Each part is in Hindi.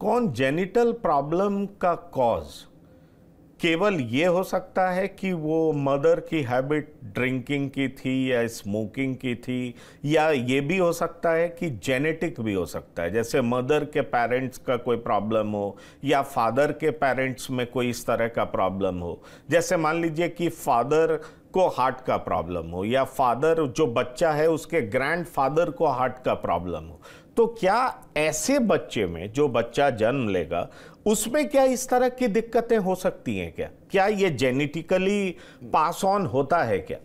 कौन जेनिटल प्रॉब्लम का कॉज केवल ये हो सकता है कि वो मदर की हैबिट ड्रिंकिंग की थी या स्मोकिंग की थी या ये भी हो सकता है कि जेनेटिक भी हो सकता है जैसे मदर के पेरेंट्स का कोई प्रॉब्लम हो या फादर के पेरेंट्स में कोई इस तरह का प्रॉब्लम हो जैसे मान लीजिए कि फादर को हार्ट का प्रॉब्लम हो या फादर जो बच्चा है उसके ग्रैंड फादर को हार्ट का प्रॉब्लम हो तो क्या ऐसे बच्चे में जो बच्चा जन्म लेगा उसमें क्या इस तरह की दिक्कतें हो सकती हैं क्या क्या ये जेनेटिकली पास ऑन होता है क्या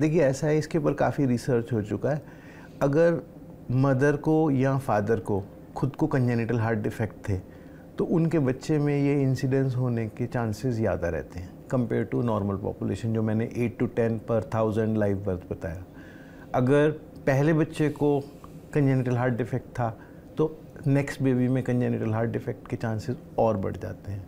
देखिए ऐसा है इसके ऊपर काफ़ी रिसर्च हो चुका है अगर मदर को या फादर को खुद को कंजेनिटल हार्ट डिफेक्ट थे तो उनके बच्चे में ये इंसिडेंस होने के चांसेस ज़्यादा रहते हैं कंपेयर टू नॉर्मल पॉपुलेशन जो मैंने eight to ten per thousand life birth बताया अगर पहले बच्चे को कंजेनिटल हार्ट डिफेक्ट था तो नेक्स्ट बेबी में कंजेनिटल हार्ट डिफेक्ट के चांसेस और बढ़ जाते हैं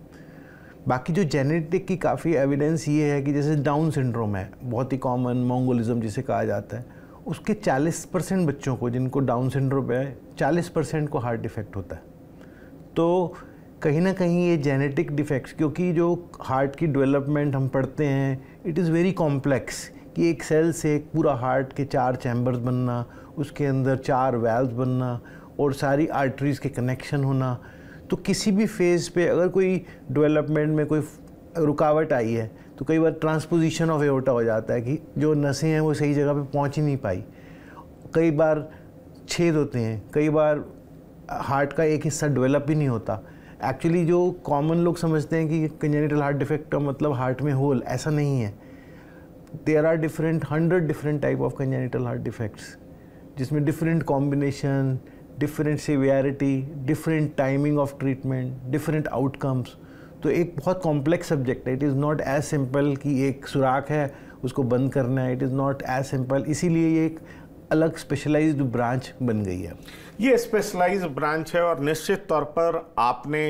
बाकी जो जेनेटिक की काफ़ी एविडेंस ये है कि जैसे डाउन सिंड्रोम है बहुत ही कॉमन मोंगोलिज्म जिसे कहा जाता है उसके 40 परसेंट बच्चों को जिनको डाउन सिंड्रोम है 40 परसेंट को हार्ट डिफेक्ट होता है तो कहीं ना कहीं ये जेनेटिक डिफेक्ट्स क्योंकि जो हार्ट की डेवलपमेंट हम पढ़ते हैं इट इज़ वेरी कॉम्प्लेक्स कि एक सेल से एक पूरा हार्ट के चार चैम्बर्स बनना उसके अंदर चार वेल्व बनना और सारी आर्टरीज़ के कनेक्शन होना तो किसी भी फेज़ पे अगर कोई डेवलपमेंट में कोई रुकावट आई है तो कई बार ट्रांसपोजिशन ऑफ एओटा हो जाता है कि जो नसें हैं वो सही जगह पे पहुंच ही नहीं पाई कई बार छेद होते हैं कई बार हार्ट का एक हिस्सा डेवलप ही नहीं होता एक्चुअली जो कॉमन लोग समझते हैं कि कंजेनिटल हार्ट डिफेक्ट का मतलब हार्ट में होल ऐसा नहीं है there are different hundred different type of congenital heart defects जिसमें different combination different severity different timing of treatment different outcomes तो एक बहुत कॉम्प्लेक्स सब्जेक्ट है it is not as simple कि एक सुराख है उसको बंद करना है it is not as simple इसीलिए ये एक अलग स्पेशलाइज्ड ब्रांच बन गई है ये स्पेशलाइज ब्रांच है और निश्चित तौर पर आपने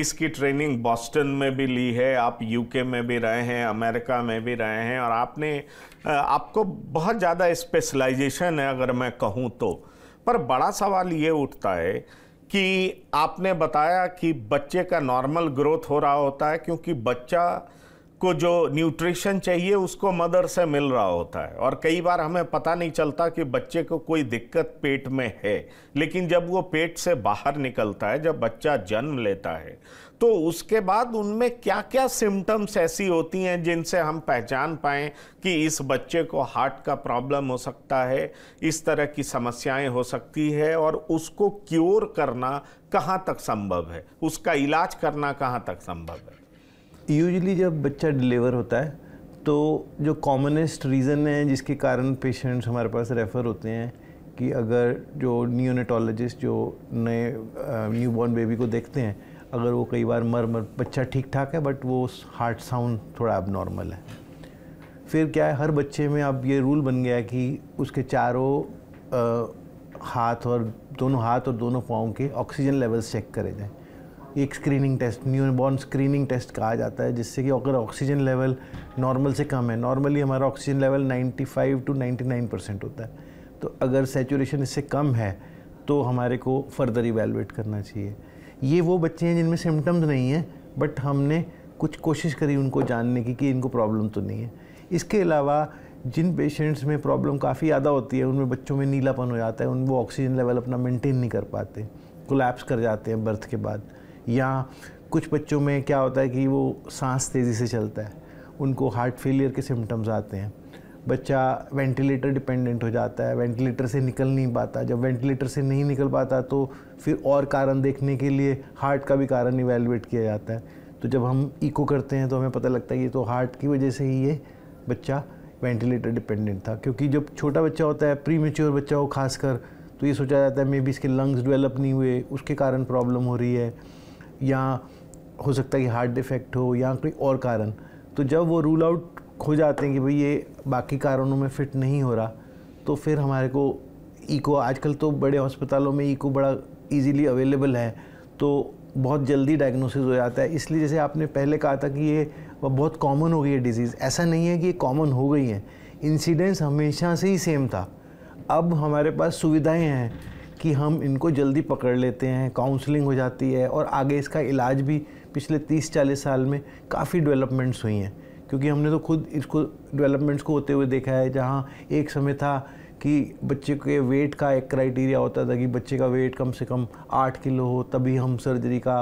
इसकी ट्रेनिंग बॉस्टन में भी ली है आप यूके में भी रहे हैं अमेरिका में भी रहे हैं और आपने आपको बहुत ज़्यादा स्पेशलाइजेशन है अगर मैं कहूँ तो पर बड़ा सवाल ये उठता है कि आपने बताया कि बच्चे का नॉर्मल ग्रोथ हो रहा होता है क्योंकि बच्चा को जो न्यूट्रिशन चाहिए उसको मदर से मिल रहा होता है और कई बार हमें पता नहीं चलता कि बच्चे को कोई दिक्कत पेट में है लेकिन जब वो पेट से बाहर निकलता है जब बच्चा जन्म लेता है तो उसके बाद उनमें क्या क्या सिम्टम्स ऐसी होती हैं जिनसे हम पहचान पाएँ कि इस बच्चे को हार्ट का प्रॉब्लम हो सकता है इस तरह की समस्याएं हो सकती है और उसको क्योर करना कहाँ तक संभव है उसका इलाज करना कहाँ तक संभव है यूजली जब बच्चा डिलीवर होता है तो जो कॉमनेस्ट रीज़न है जिसके कारण पेशेंट्स हमारे पास रेफ़र होते हैं कि अगर जो न्यूनेटोलॉजिस्ट जो नए न्यू बॉर्न बेबी को देखते हैं अगर वो कई बार मर मर बच्चा ठीक ठाक है बट वो हार्ट साउंड थोड़ा अब नॉर्मल है फिर क्या है हर बच्चे में अब ये रूल बन गया कि उसके चारों हाथ और दोनों हाथ और दोनों पाँव के ऑक्सीजन लेवल्स चेक करे जाएँ एक screening test born screening test कहा जाता है जिससे कि अगर ऑक्सीजन लेवल नॉर्मल से कम है नॉर्मली हमारा ऑक्सीजन लेवल 95 टू 99 परसेंट होता है तो अगर सेचुरेशन इससे कम है तो हमारे को फर्दर इवेलुएट करना चाहिए ये वो बच्चे हैं जिनमें सिम्टम्स नहीं हैं बट हमने कुछ कोशिश करी उनको जानने की कि इनको प्रॉब्लम तो नहीं है इसके अलावा जिन पेशेंट्स में प्रॉब्लम काफ़ी ज़्यादा होती है उनमें बच्चों में नीलापन हो जाता है उन वो ऑक्सीजन लेवल अपना मेंटेन नहीं कर पाते कोलैप्स कर जाते हैं बर्थ के बाद या कुछ बच्चों में क्या होता है कि वो सांस तेज़ी से चलता है उनको हार्ट फेलियर के सिम्टम्स आते हैं बच्चा वेंटिलेटर डिपेंडेंट हो जाता है वेंटिलेटर से निकल नहीं पाता जब वेंटिलेटर से नहीं निकल पाता तो फिर और कारण देखने के लिए हार्ट का भी कारण इवेलुएट किया जाता है तो जब हम इको करते हैं तो हमें पता लगता है ये तो हार्ट की वजह से ही ये बच्चा वेंटिलेटर डिपेंडेंट था क्योंकि जब छोटा बच्चा होता है प्री मेच्योर बच्चा हो खासकर तो ये सोचा जाता है मे बी इसके लंग्स डेवलप नहीं हुए उसके कारण प्रॉब्लम हो रही है या हो सकता है कि हार्ट डिफेक्ट हो या कोई और कारण तो जब वो रूल आउट हो जाते हैं कि भाई ये बाकी कारणों में फिट नहीं हो रहा तो फिर हमारे को ईको आजकल तो बड़े हॉस्पिटलों में ईको बड़ा इजीली अवेलेबल है तो बहुत जल्दी डायग्नोसिस हो जाता है इसलिए जैसे आपने पहले कहा था कि ये बहुत कॉमन हो गई है डिजीज़ ऐसा नहीं है कि ये कॉमन हो गई है इंसिडेंस हमेशा से ही सेम था अब हमारे पास सुविधाएं हैं कि हम इनको जल्दी पकड़ लेते हैं काउंसलिंग हो जाती है और आगे इसका इलाज भी पिछले 30-40 साल में काफ़ी डेवलपमेंट्स हुई हैं क्योंकि हमने तो खुद इसको डेवलपमेंट्स को होते हुए देखा है जहाँ एक समय था कि बच्चे के वेट का एक क्राइटेरिया होता था कि बच्चे का वेट कम से कम आठ किलो हो तभी हम सर्जरी का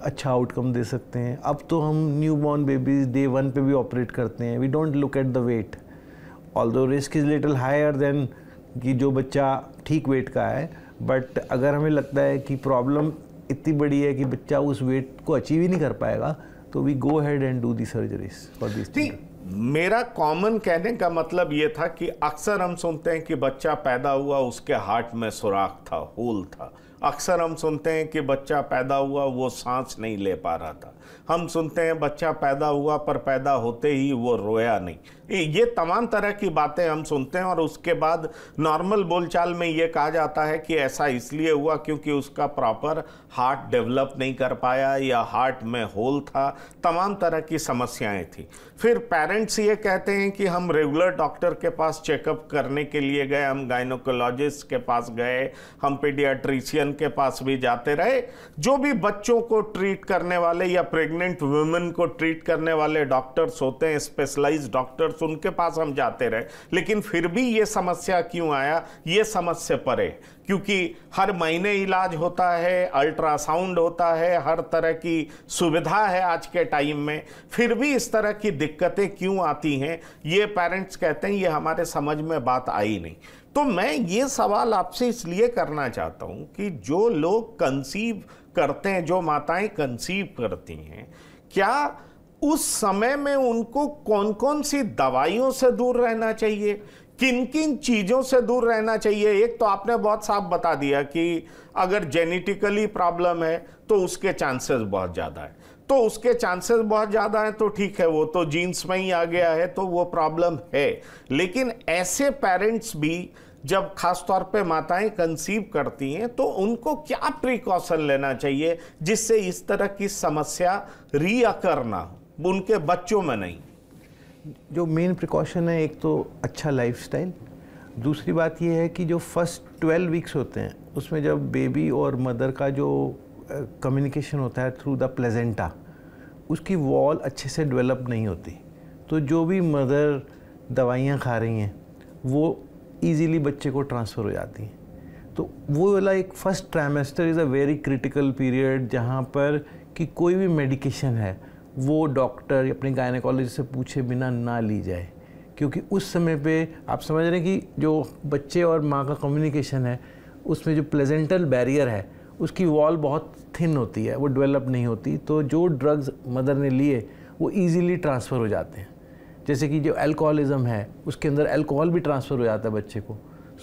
अच्छा आउटकम दे सकते हैं अब तो हम newborn babies day one पे भी ऑपरेट करते हैं we don't look at the weight all the risk is little higher than कि जो बच्चा ठीक वेट का है बट अगर हमें लगता है कि प्रॉब्लम इतनी बड़ी है कि बच्चा उस वेट को अचीव ही नहीं कर पाएगा तो we go ahead and do the surgeries for this मेरा कॉमन कहने का मतलब ये था कि अक्सर हम सुनते हैं कि बच्चा पैदा हुआ उसके हार्ट में सुराख था होल था अक्सर हम सुनते हैं कि बच्चा पैदा हुआ वो सांस नहीं ले पा रहा था हम सुनते हैं बच्चा पैदा हुआ पर पैदा होते ही वो रोया नहीं ये तमाम तरह की बातें हम सुनते हैं और उसके बाद नॉर्मल बोलचाल में ये कहा जाता है कि ऐसा इसलिए हुआ क्योंकि उसका प्रॉपर हार्ट डेवलप नहीं कर पाया या हार्ट में होल था तमाम तरह की समस्याएं थी फिर पेरेंट्स ये कहते हैं कि हम रेगुलर डॉक्टर के पास चेकअप करने के लिए गए हम गाइनोकोलॉजिस्ट के पास गए हम पीडियाट्रिशियन के पास भी जाते रहे जो भी बच्चों को ट्रीट करने वाले या प्रेग्नेंट वुमेन को ट्रीट करने वाले डॉक्टर्स होते हैं स्पेशलाइज डॉक्टर्स उनके पास हम जाते रहे लेकिन फिर भी ये समस्या क्यों आया ये समस्या परे क्योंकि हर महीने इलाज होता है अल्ट्रासाउंड होता है हर तरह की सुविधा है आज के टाइम में फिर भी इस तरह की दिक्कतें क्यों आती हैं ये पेरेंट्स कहते हैं ये हमारे समझ में बात आई नहीं तो मैं ये सवाल आपसे इसलिए करना चाहता हूँ कि जो लोग कंसीव करते हैं जो माताएं कंसीव करती हैं क्या उस समय में उनको कौन कौन सी दवाइयों से दूर रहना चाहिए किन किन चीज़ों से दूर रहना चाहिए एक तो आपने बहुत साफ बता दिया कि अगर जेनेटिकली प्रॉब्लम है तो उसके चांसेस बहुत ज़्यादा है तो उसके चांसेस बहुत ज़्यादा हैं तो ठीक है वो तो जीन्स में ही आ गया है तो वो प्रॉब्लम है लेकिन ऐसे पेरेंट्स भी जब खासतौर पे माताएं कंसीव करती हैं तो उनको क्या प्रिकॉशन लेना चाहिए जिससे इस तरह की समस्या रीअकर ना हो उनके बच्चों में नहीं जो मेन प्रिकॉशन है एक तो अच्छा लाइफस्टाइल दूसरी बात यह है कि जो फर्स्ट ट्वेल्व वीक्स होते हैं उसमें जब बेबी और मदर का जो कम्युनिकेशन होता है थ्रू द प्लेजेंटा उसकी वॉल अच्छे से डेवलप नहीं होती तो जो भी मदर दवाइयाँ खा रही हैं वो ईजीली बच्चे को ट्रांसफ़र हो जाती हैं तो वो वाला एक first trimester is a very critical period जहाँ पर कि कोई भी मेडिकेशन है वो डॉक्टर अपने गायनेकोलॉजिस्ट से पूछे बिना ना ली जाए क्योंकि उस समय पे आप समझ रहे हैं कि जो बच्चे और माँ का कम्युनिकेशन है उसमें जो प्लेजेंटल बैरियर है उसकी वॉल बहुत थिन होती है वो डेवलप नहीं होती तो जो ड्रग्स मदर ने लिए वो ईज़िली ट्रांसफ़र हो जाते हैं जैसे कि जो अल्कोहलिज्म है उसके अंदर अल्कोहल भी ट्रांसफ़र हो जाता है बच्चे को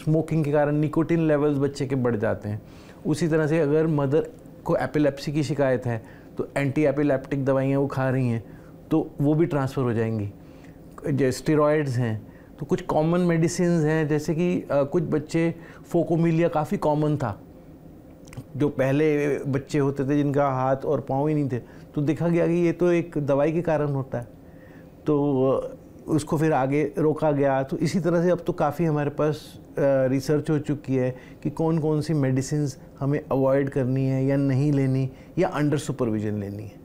स्मोकिंग के कारण निकोटिन लेवल्स बच्चे के बढ़ जाते हैं उसी तरह से अगर मदर को एपिलेप्सी की शिकायत है तो एंटी एपिलेप्टिक दवाइयाँ वो खा रही हैं तो वो भी ट्रांसफ़र हो जाएंगी जो स्टेरॉयड्स हैं तो कुछ कॉमन मेडिसिन हैं जैसे कि आ, कुछ बच्चे फोकोमिलिया काफ़ी कॉमन था जो पहले बच्चे होते थे जिनका हाथ और पाँव ही नहीं थे तो देखा गया कि ये तो एक दवाई के कारण होता है तो उसको फिर आगे रोका गया तो इसी तरह से अब तो काफ़ी हमारे पास रिसर्च हो चुकी है कि कौन कौन सी मेडिसिन हमें अवॉइड करनी है या नहीं लेनी या अंडर सुपरविज़न लेनी है